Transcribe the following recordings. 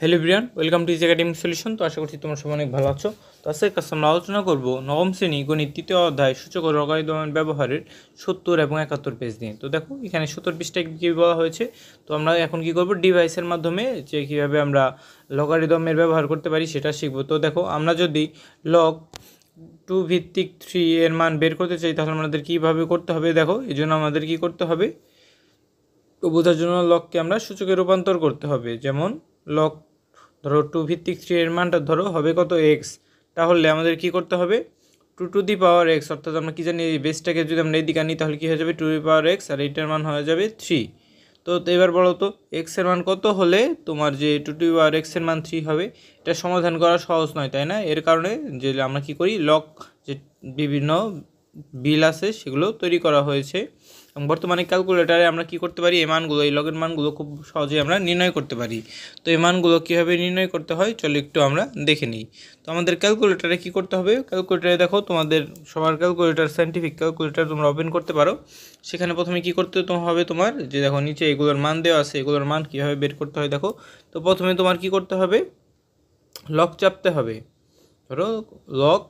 hello Brian welcome to is academic solution তো আশা করছি তোমার সব অনেক ভালো আছো তো আজকে কাছে আমরা আলোচনা করবো নবম শ্রেণী গণিত তৃতীয় অধ্যায় সূচক ও রগায়দমন ব্যবহারের সত্তর এবং একাত্তর পেজ নিয়ে তো দেখো এখানে সত্তর পেজটা কী বলা হয়েছে তো আমরা এখন কি করব ডিভাইসের মাধ্যমে যে কীভাবে আমরা লগারিদমের ব্যবহার করতে পারি সেটা শিখবো তো দেখো আমরা যদি লগ টু ভিত্তিক থ্রি এর মান বের করতে চাই তাহলে আমাদের কীভাবে করতে হবে দেখো এই জন্য আমাদের কী করতে হবে তো বোঝার জন্য লককে আমরা সূচকে রূপান্তর করতে হবে যেমন লক ধরো টু ভিত্তিক থ্রি এর মানটা ধরো হবে কত এক্স তাহলে আমাদের কি করতে হবে two to the power x অর্থাৎ আমরা কী জানি এই বেসটাকে যদি আমরা দিকে আনি তাহলে কী হয়ে যাবে টু দি পাওয়ার এক্স আর এইটার মান হয়ে যাবে থ্রি তো এবার বলো তো এক্সের মান কত হলে তোমার যে টু টু পাওয়ার এক্সের মান থ্রি হবে এটা সমাধান করা সহজ নয় তাই না এর কারণে যে আমরা কি করি লক যে বিভিন্ন বিল আছে সেগুলো তৈরি করা হয়েছে এবং বর্তমানে ক্যালকুলেটারে আমরা কি করতে পারি এই মানগুলো এই লগের মানগুলো খুব সহজেই আমরা নির্ণয় করতে পারি তো এই মানগুলো কীভাবে নির্ণয় করতে হয় চলো একটু আমরা দেখে নিই তো আমাদের ক্যালকুলেটারে কি করতে হবে ক্যালকুলেটারে দেখো তোমাদের সবার ক্যালকুলেটার সাইন্টিফিক ক্যালকুলেটার তোমরা ওপেন করতে পারো সেখানে প্রথমে কি করতে হবে তোমার যে দেখো নিচে এগুলোর মান দেওয়া আছে এগুলোর মান কীভাবে বের করতে হয় দেখো তো প্রথমে তোমার কি করতে হবে লক চাপতে হবে ধরো লক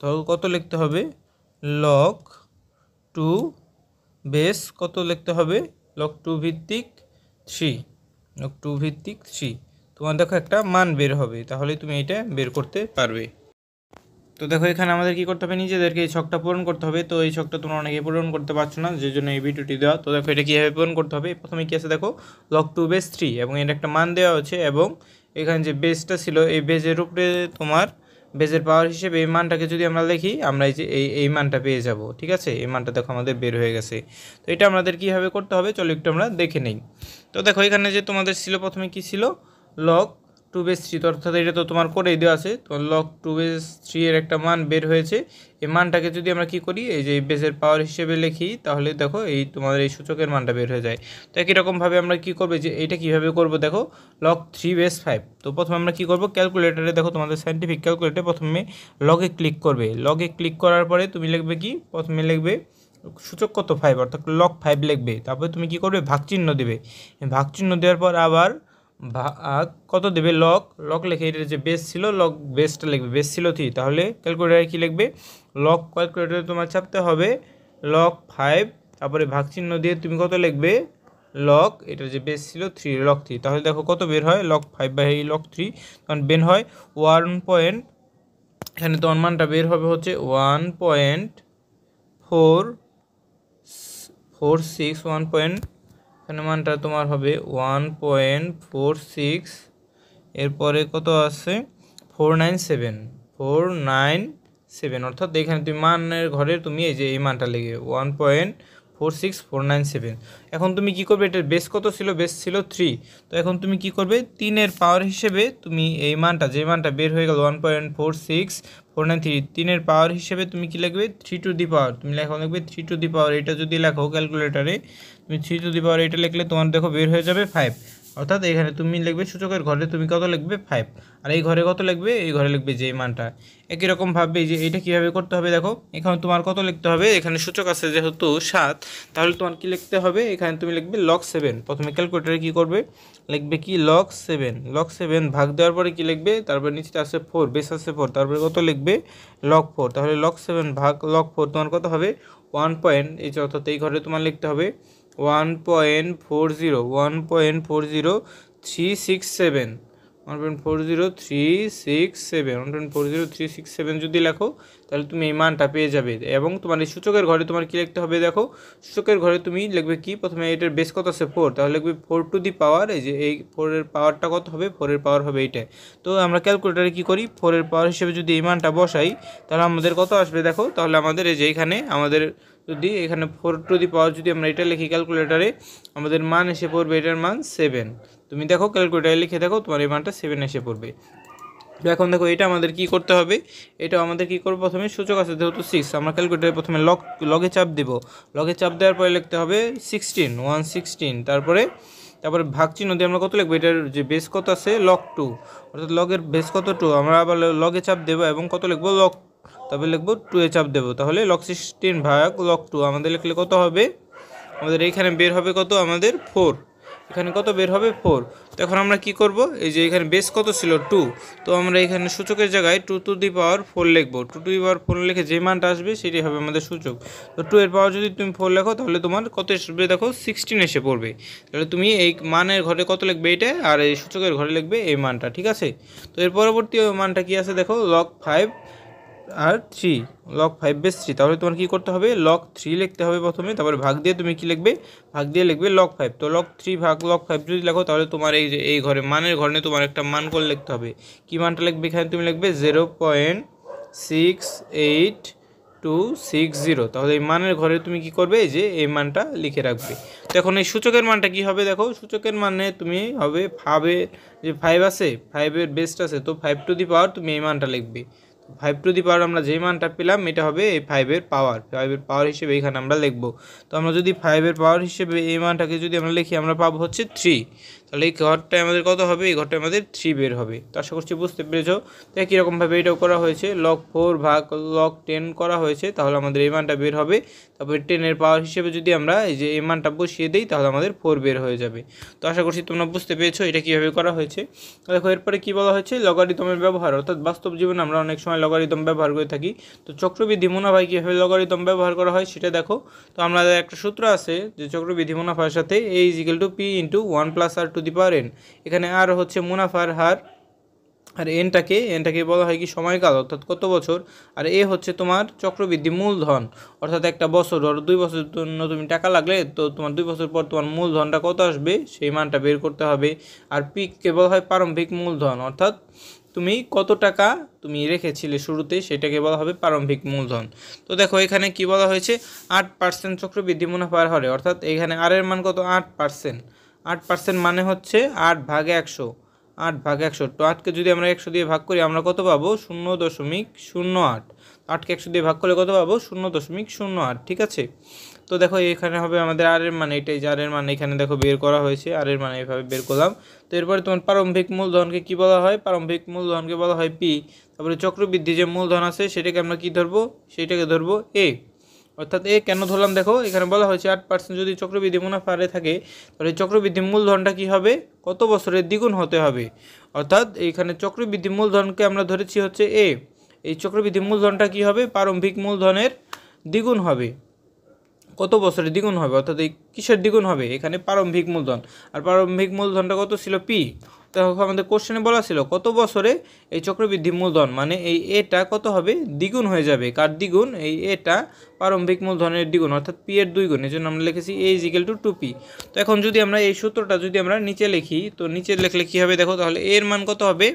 ধরো কত লিখতে হবে লক টু বেস কত লিখতে হবে লক টু ভিত্তিক থ্রি লক টু ভিত্তিক থ্রি তোমার দেখো একটা মান বের হবে তাহলে তুমি এটা বের করতে পারবে তো দেখো এখানে আমাদের কি করতে হবে নিজেদেরকে এই ছকটা পূরণ করতে হবে তো এই ছকটা তোমরা অনেকে পূরণ করতে পারছো না যে জন্য এই ভিডিওটি দেওয়া তো দেখো এটা কীভাবে পূরণ করতে হবে প্রথমে কী আছে দেখো লক টু বেস থ্রি এবং এর একটা মান দেওয়া আছে এবং এখানে যে বেসটা ছিল এই বেজের উপরে তোমার বেজের পাওয়ার হিসেবে এই মানটাকে যদি আমরা লিখি আমরা এই যে এই এই মানটা পেয়ে যাব ঠিক আছে এই মানটা দেখো আমাদের বের হয়ে গেছে তো এটা আমাদের কীভাবে করতে হবে চলো একটু আমরা দেখে নিই তো দেখো এখানে যে তোমাদের ছিল প্রথমে কি ছিল লগ টু বেস থ্রি অর্থাৎ এটা তো তোমার করেই দেওয়া আছে তো লক টু বেস থ্রি এর একটা মান বের হয়েছে এই মানটাকে যদি আমরা কি করি এই যে বেসের পাওয়ার হিসেবে লিখি তাহলে দেখো এই তোমাদের এই সূচকের মানটা বের হয়ে যায় তো একই রকমভাবে আমরা কি করবে যে এটা কিভাবে করব দেখো লক থ্রি বেস ফাইভ তো প্রথমে আমরা কি করব ক্যালকুলেটারে দেখো তোমাদের সাইন্টিফিক ক্যালকুলেটারে প্রথমে লগে ক্লিক করবে লগে ক্লিক করার পরে তুমি লিখবে কি প্রথমে লিখবে সূচক কত ফাইভ অর্থাৎ লক ফাইভ লিখবে তারপরে তুমি কি করবে ভাগ চিহ্ন দেবে ভাগ চিহ্ন দেওয়ার পর আবার ভাগ কত দেবে লক লক লেখে এটার যে বেস ছিল লক বেসটা লিখবে বেস ছিল থ্রি তাহলে ক্যালকুলেটারে কী লিখবে লক ক্যালকুলেটারে তোমার ছাপতে হবে লক ফাইভ তারপরে ভাগ চিহ্ন দিয়ে তুমি কত লিখবে লক এটার যে বেস ছিল থ্রি লক থ্রি তাহলে দেখো কত বের হয় log five by log three তখন বের হয় ওয়ান পয়েন্ট এখানে তোমার মানটা বের হবে হচ্ছে one point four four six one point এখানে মানটা তোমার হবে ওয়ান পয়েন্ট ফোর সিক্স এরপরে কত আছে four nine seven four nine seven অর্থাৎ এখানে তুমি মানের ঘরে তুমি এই যে এই মানটা লেগে one point four six four nine seven এখন তুমি কী করবে এটার বেস কত ছিল বেস ছিল থ্রি তো এখন তুমি কী করবে তিনের পাওয়ার হিসেবে তুমি এই মানটা যে মানটা বের হয়ে গেল one point four six four nine three তিনের পাওয়ার হিসেবে তুমি কি লাগবে থ্রি টু দি পাওয়ার তুমি লেখা লিখবে থ্রি টু দি পাওয়ার এটা যদি লেখো ক্যালকুলেটারে তুমি থ্রি টু দি পাওয়ার এটা লিখলে তোমার দেখো বের হয়ে যাবে ফাইভ অর্থাৎ এখানে তুমি লিখবে সূচকের ঘরে তুমি কত লিখবে ফাইভ আর এই ঘরে কত লিখবে এই ঘরে লিখবে যে মানটা একই ভাববে যে এটা কিভাবে করতে হবে দেখো এখানে তোমার কত লিখতে হবে এখানে সূচক আছে যেহেতু সাত তাহলে তোমার কি লিখতে হবে এখানে তুমি লিখবে লক সেভেন প্রথমে ক্যালকুলেটারে কি করবে লিখবে কি লক সেভেন লক সেভেন ভাগ দেওয়ার পরে কি লিখবে তারপরে নিচেটা আছে ফোর বেস আছে ফোর তারপরে কত লিখবে লক ফোর তাহলে লক সেভেন ভাগ লক ফোর তোমার কত হবে ওয়ান পয়েন্ট এই যে অর্থাৎ এই ঘরে তোমার লিখতে হবে one point four zero one point four zero three six seven one point four zero three six seven one point four zero three six seven যদি লেখো তাহলে তুমি এই মানটা পেয়ে যাবে এবং তোমার এই সূচকের ঘরে তোমার কী লিখতে হবে দেখো সূচকের ঘরে তুমি লিখবে কি প্রথমে এটার বেস কত আছে ফোর তাহলে লিখবে ফোর টু দি পাওয়ার এই যে এই ফোরের পাওয়ারটা কত হবে ফোরের পাওয়ার হবে এইটাই তো আমরা ক্যালকুলেটারে কি করি ফোরের পাওয়ার হিসেবে যদি এই মানটা বসাই তাহলে আমাদের কত আসবে দেখো তাহলে আমাদের এই যে এখানে আমাদের যদি এখানে ফোর টু দি পাওয়ার যদি আমরা এটা লিখি ক্যালকুলেটারে আমাদের মান এসে পড়বে এটার মান সেভেন তুমি দেখো ক্যালকুলেটারে লিখে দেখো তোমার এই মানটা সেভেন এসে পড়বে এখন দেখো এটা আমাদের কি করতে হবে এটা আমাদের কি করবো প্রথমে সূচক আছে যেহেতু সিক্স আমরা ক্যালকুলেটারে প্রথমে লক লগে চাপ দেব লগে চাপ দেওয়ার পরে লিখতে হবে সিক্সটিন ওয়ান সিক্সটিন তারপরে তারপরে ভাগচিহ্ন দিয়ে আমরা কত লিখবো এটার যে বেস কত আছে লক টু অর্থাৎ লগের বেস কত টু আমরা আবার লগে চাপ দেবো এবং কত লিখবো লক তারপরে লিখবো টু এ চাপ দেবো তাহলে লক সিক্সটিন ভাগ লক টু আমাদের লিখলে কত হবে আমাদের এইখানে বের হবে কত আমাদের ফোর এখানে কত বের হবে ফোর তো এখন আমরা কি করব এই যে এখানে বেস কত ছিল টু তো আমরা এখানে সূচকের জায়গায় two to the power four লিখবো two to the power four লিখে যে মানটা আসবে সেটি হবে আমাদের সূচক তো টু এর পাওয়ার যদি তুমি ফোর লেখো তাহলে তোমার কত আসবে দেখো সিক্সটিন এসে পড়বে তাহলে তুমি এই মানের ঘরে কত লিখবে এটা আর এই সূচকের ঘরে লিখবে এই মানটা ঠিক আছে তো এর পরবর্তী মানটা কি আছে দেখো লক ফাইভ আর three log five base three তাহলে তোমার কী করতে হবে লক থ্রি লিখতে হবে প্রথমে তারপরে ভাগ দিয়ে তুমি কি লিখবে ভাগ দিয়ে লিখবে লক ফাইভ তো লক থ্রি ভাগ লক ফাইভ যদি লেখো তাহলে তোমার এই যে এই ঘরে মানের ঘরে তোমার একটা মান করে লিখতে হবে কী মানটা লিখবে এখানে তুমি লিখবে zero point six eight two six zero তাহলে এই মানের ঘরে তুমি কি করবে যে এই মানটা লিখে রাখবে তো এখন এই সূচকের মানটা কি হবে দেখো সূচকের মানে তুমি হবে ফাইভের যে ফাইভ আছে ফাইভের বেস্ট আছে তো ফাইভ টু দি পাওয়ার তুমি এই মানটা লিখবে ফাইভ টু দি পাওয়ার আমরা যেই মানটা পেলাম এটা হবে এই ফাইভের পাওয়ার ফাইভের পাওয়ার হিসেবে এখানে আমরা লিখব তো আমরা যদি ফাইভের পাওয়ার হিসেবে এই মানটাকে যদি আমরা লিখি আমরা পাবো হচ্ছে থ্রি তাহলে এই ঘরটায় আমাদের কত হবে এই ঘরটায় আমাদের থ্রি বের হবে তো আশা করছি বুঝতে পেরেছ তাই কীরকমভাবে এটাও করা হয়েছে লক ফোর ভাগ লক টেন করা হয়েছে তাহলে আমাদের এই মানটা বের হবে তারপরে টেনের পাওয়ার হিসেবে যদি আমরা এই যে এই মানটা বসিয়ে দিই তাহলে আমাদের ফোর বের হয়ে যাবে তো আশা করছি তোমরা বুঝতে পেরেছো এটা কীভাবে করা হয়েছে দেখো এরপরে কী বলা হয়েছে লগারিদমের ব্যবহার অর্থাৎ বাস্তব জীবনে আমরা অনেক সময় লগারিদম ব্যবহার করে থাকি তো চক্রবৃদ্ধি মুনাফায় কীভাবে লগারিদম ব্যবহার করা হয় সেটা দেখো তো আমাদের একটা সূত্র আছে যে চক্রবৃদ্ধি মুনাফার সাথে এই is equal to P into one plus R two যদি পারেন এখানে আর হচ্ছে মুনাফার হার আর এনটাকে এনটাকে বলা হয় কি সময়কাল অর্থাৎ কত বছর আর এ হচ্ছে তোমার চক্রবৃদ্ধি মূলধন অর্থাৎ একটা বছর ধরো দুই বছর জন্য তুমি টাকা লাগলে তো তোমার দুই বছর পর তোমার মূলধনটা কত আসবে সেই মানটা বের করতে হবে আর পিককে বলা হয় প্রারম্ভিক মূলধন অর্থাৎ তুমি কত টাকা তুমি রেখেছিলে শুরুতে সেটাকে বলা হবে প্রারম্ভিক মূলধন তো দেখো এখানে কি বলা হয়েছে আট পার্সেন্ট চক্রবৃদ্ধি মুনাফার হারে অর্থাৎ এখানে আর এর মান কত আট পার্সেন্ট আট পার্সেন্ট মানে হচ্ছে আট ভাগে একশো আট ভাগে একশো তো আটকে যদি আমরা একশো দিয়ে ভাগ করি আমরা কত পাবো শূন্য দশমিক শূন্য আট আটকে একশো দিয়ে ভাগ করলে কত পাবো শূন্য দশমিক শূন্য আট ঠিক আছে তো দেখো এখানে হবে আমাদের আর এর মানে এটাই যে আর এর মানে এখানে দেখো বের করা হয়েছে আর এর মানে এভাবে বের করলাম তো এরপরে তোমার প্রারম্ভিক মূলধনকে কী বলা হয় প্রারম্ভিক মূলধনকে বলা হয় পি তারপরে চক্রবৃদ্ধি যে মূলধন আছে সেটাকে আমরা কী ধরবো সেটাকে ধরবো এ অর্থাৎ এ কেন ধরলাম দেখো এখানে বলা হয়েছে আট পার্সেন্ট যদি চক্রবৃদ্ধি মুনাফা হারে থাকে তাহলে চক্রবৃদ্ধি মূলধনটা কী হবে কত বছরের দ্বিগুণ হতে হবে অর্থাৎ এখানে চক্রবৃদ্ধি মূলধনকে আমরা ধরেছি হচ্ছে এ এই চক্রবৃদ্ধি মূলধনটা কী হবে প্রারম্ভিক মূলধনের দ্বিগুণ হবে কত বছরের দ্বিগুণ হবে অর্থাৎ এই কিসের দ্বিগুণ হবে এখানে প্রারম্ভিক মূলধন আর প্রারম্ভিক মূলধনটা কত ছিল পি তখন আমাদের কোশ্চেনে বলা ছিল কত বছরে এই চক্রবৃদ্ধি মূলধন মানে এই এটা কত হবে দ্বিগুণ হয়ে যাবে কার দ্বিগুণ এই এটা প্রারম্ভিক মূলধনের দ্বিগুণ অর্থাৎ পি এর দুই গুণ এই জন্য আমরা লিখেছি A is equal to two P তো এখন যদি আমরা এই সূত্রটা যদি আমরা নিচে লিখি তো নিচে লিখলে কী হবে দেখো তাহলে এর মান কত হবে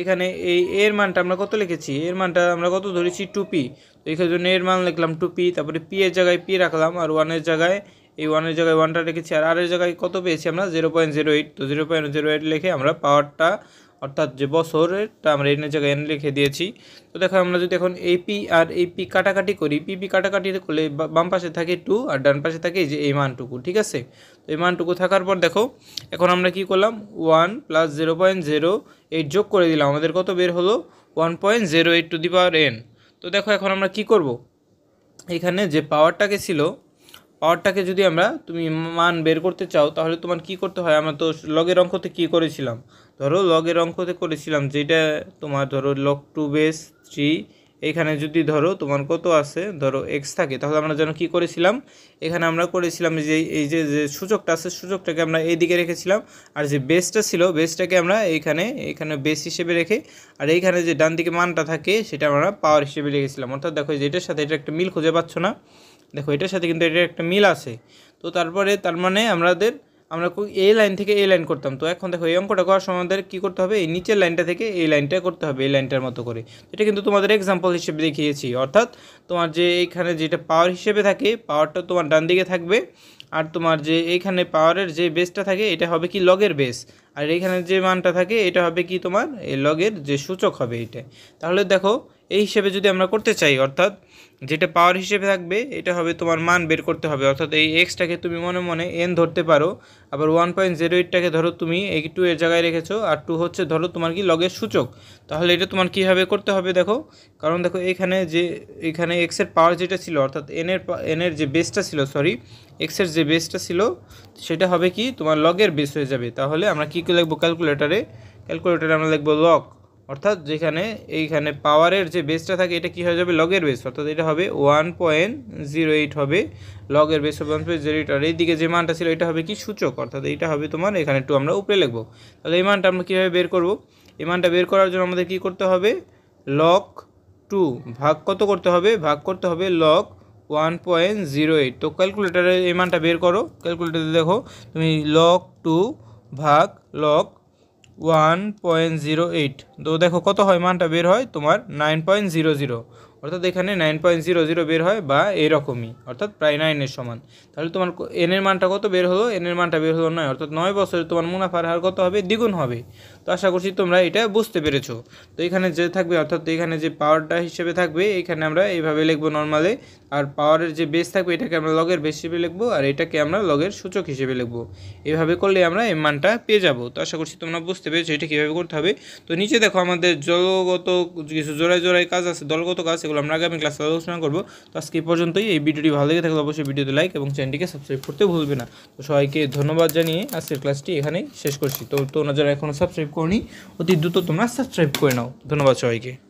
এখানে এই এর মানটা আমরা কত লিখেছি এর মানটা আমরা কত ধরেছি টু পি তো এই জন্য এর মান লিখলাম টু পি তারপরে পি এর জায়গায় পি রাখলাম আর ওয়ানের জায়গায় এই ওয়ানের জায়গায় ওয়ানটা রেখেছি আর আরের জায়গায় কত পেয়েছি আমরা জিরো পয়েন্ট জিরো এইট তো জিরো পয়েন্ট জিরো এইট লিখে আমরা পাওয়ারটা অর্থাৎ যে বছরেরটা আমরা এনের জায়গায় এন লিখে দিয়েছি তো দেখো আমরা যদি এখন এপি আর এপি কাটাকাটি করি পিপি কাটাকাটি করলে বাম পাশে থাকে টু আর ডান পাশে থাকে যে এই মানটুকু ঠিক আছে তো এই মানটুকু থাকার পর দেখো এখন আমরা কি করলাম one plus zero point zero eight যোগ করে দিলাম আমাদের কত বের হলো one point zero eight to the power N তো দেখো এখন আমরা কি করব এখানে যে পাওয়ারটাকে ছিল পাওয়ারটাকে যদি আমরা তুমি মান বের করতে চাও তাহলে তোমার কি করতে হয় আমরা তো লগের অঙ্কতে কি করেছিলাম ধরো লগের অঙ্কতে করেছিলাম যেটা তোমার ধরো লগ টু বেস থ্রি এখানে যদি ধরো তোমার কত আছে ধরো এক্স থাকে তাহলে আমরা যেন কি করেছিলাম এখানে আমরা করেছিলাম যে এই যে যে সূচকটা আছে সূচকটাকে আমরা এই দিকে রেখেছিলাম আর যে বেসটা ছিল বেসটাকে আমরা এইখানে এখানে বেস হিসেবে রেখে আর এইখানে যে ডান দিকে মানটা থাকে সেটা আমরা পাওয়ার হিসেবে রেখেছিলাম অর্থাৎ দেখো যে এটার সাথে এটা একটা মিল খুঁজে পাচ্ছ না দেখো এটার সাথে কিন্তু এটার একটা মিল আছে তো তারপরে তার মানে আমাদের আমরা এই লাইন থেকে এই লাইন করতাম তো এখন দেখো এই অঙ্কটা করার সময় আমাদের কী করতে হবে এই নিচের লাইনটা থেকে এই লাইনটা করতে হবে এই লাইনটার মতো করে এটা কিন্তু তোমাদের এক্সাম্পল হিসেবে দেখিয়েছি অর্থাৎ তোমার যে এইখানে যেটা পাওয়ার হিসেবে থাকে পাওয়ারটা তোমার ডান দিকে থাকবে আর তোমার যে এইখানে পাওয়ারের যে বেসটা থাকে এটা হবে কি লগের বেস আর এইখানে যে মানটা থাকে এটা হবে কি তোমার এই লগের যে সূচক হবে এটা তাহলে দেখো এই হিসেবে যদি আমরা করতে চাই অর্থাৎ যেটা পাওয়ার হিসেবে থাকবে এটা হবে তোমার মান বের করতে হবে অর্থাৎ এই এক্সটাকে তুমি মনে মনে এন ধরতে পারো আবার ওয়ান পয়েন্ট জিরো এইটটাকে ধরো তুমি এই টু এর জায়গায় রেখেছো আর টু হচ্ছে ধরো তোমার কি লগের সূচক তাহলে এটা তোমার কীভাবে করতে হবে দেখো কারণ দেখো এখানে যে এখানে এক্সের পাওয়ার যেটা ছিল অর্থাৎ এনের এনের যে বেসটা ছিল সরি এক্সের যে বেসটা ছিল সেটা হবে কি তোমার লগের বেস হয়ে যাবে তাহলে আমরা কী লিখবো ক্যালকুলেটারে ক্যালকুলেটারে আমরা লিখবো লক অর্থাৎ যেখানে এইখানে পাওয়ারের যে বেসটা থাকে এটা কি হয়ে যাবে লগের বেস অর্থাৎ এটা হবে ওয়ান পয়েন্ট জিরো এইট হবে লগের base one point zero eight আর এইদিকে যে মানটা ছিল এটা হবে কি সূচক অর্থাৎ এইটা হবে তোমার এখানে একটু আমরা উপরে লিখবো তাহলে এই মানটা আমরা কীভাবে বের করবো এই মানটা বের করার জন্য আমাদের কি করতে হবে লক টু ভাগ কত করতে হবে ভাগ করতে হবে log one point zero eight তো ক্যালকুলেটারে এই মানটা বের করো ক্যালকুলেটারে দেখো তুমি লক টু ভাগ log one point zero eight তো দেখো কত হয় মানটা বের হয় তোমার নাইন পয়েন্ট জিরো জিরো অর্থাৎ এখানে নাইন পয়েন্ট জিরো জিরো বের হয় বা এরকমই অর্থাৎ প্রায় নাইনের সমান তাহলে তোমার এনের মানটা কত বের হলো এনের মানটা বের হলো নয় অর্থাৎ নয় বছরে তোমার মুনাফার হার কত হবে দ্বিগুণ হবে তো আশা করছি তোমরা এটা বুঝতে পেরেছো তো এখানে যে থাকবে অর্থাৎ এখানে যে পাওয়ারটা হিসেবে থাকবে এখানে আমরা এইভাবে লিখবো নর্মালি আর পাওয়ারের যে বেস থাকবে এটাকে আমরা লগের বেস হিসেবে লিখবো আর এটাকে আমরা লগের সূচক হিসেবে লিখবো এভাবে করলে আমরা এই মানটা পেয়ে যাবো তো আশা করছি তোমরা বুঝতে পেরেছো এটা কীভাবে করতে হবে তো নিচে দেখো আমাদের জলগত কিছু জোড়ায় জোড়ায় কাজ আছে দলগত কাজ এগুলো আমরা আগামী ক্লাসে আলোচনা করবো তো আজকে পর্যন্তই এই ভিডিওটি ভালো লেগে থাকলে অবশ্যই ভিডিওতে লাইক এবং চ্যানেলটিকে সাবস্ক্রাইব করতে ভুলবে না তো সবাইকে ধন্যবাদ জানিয়ে আজকের ক্লাসটি এখানেই শেষ করছি তো তোমরা যারা এখনও সাবস্ক্রাইব করনি অতি দ্রুত তোমরা সাবস্ক্রাইব করে নাও ধন্যবাদ সবাইকে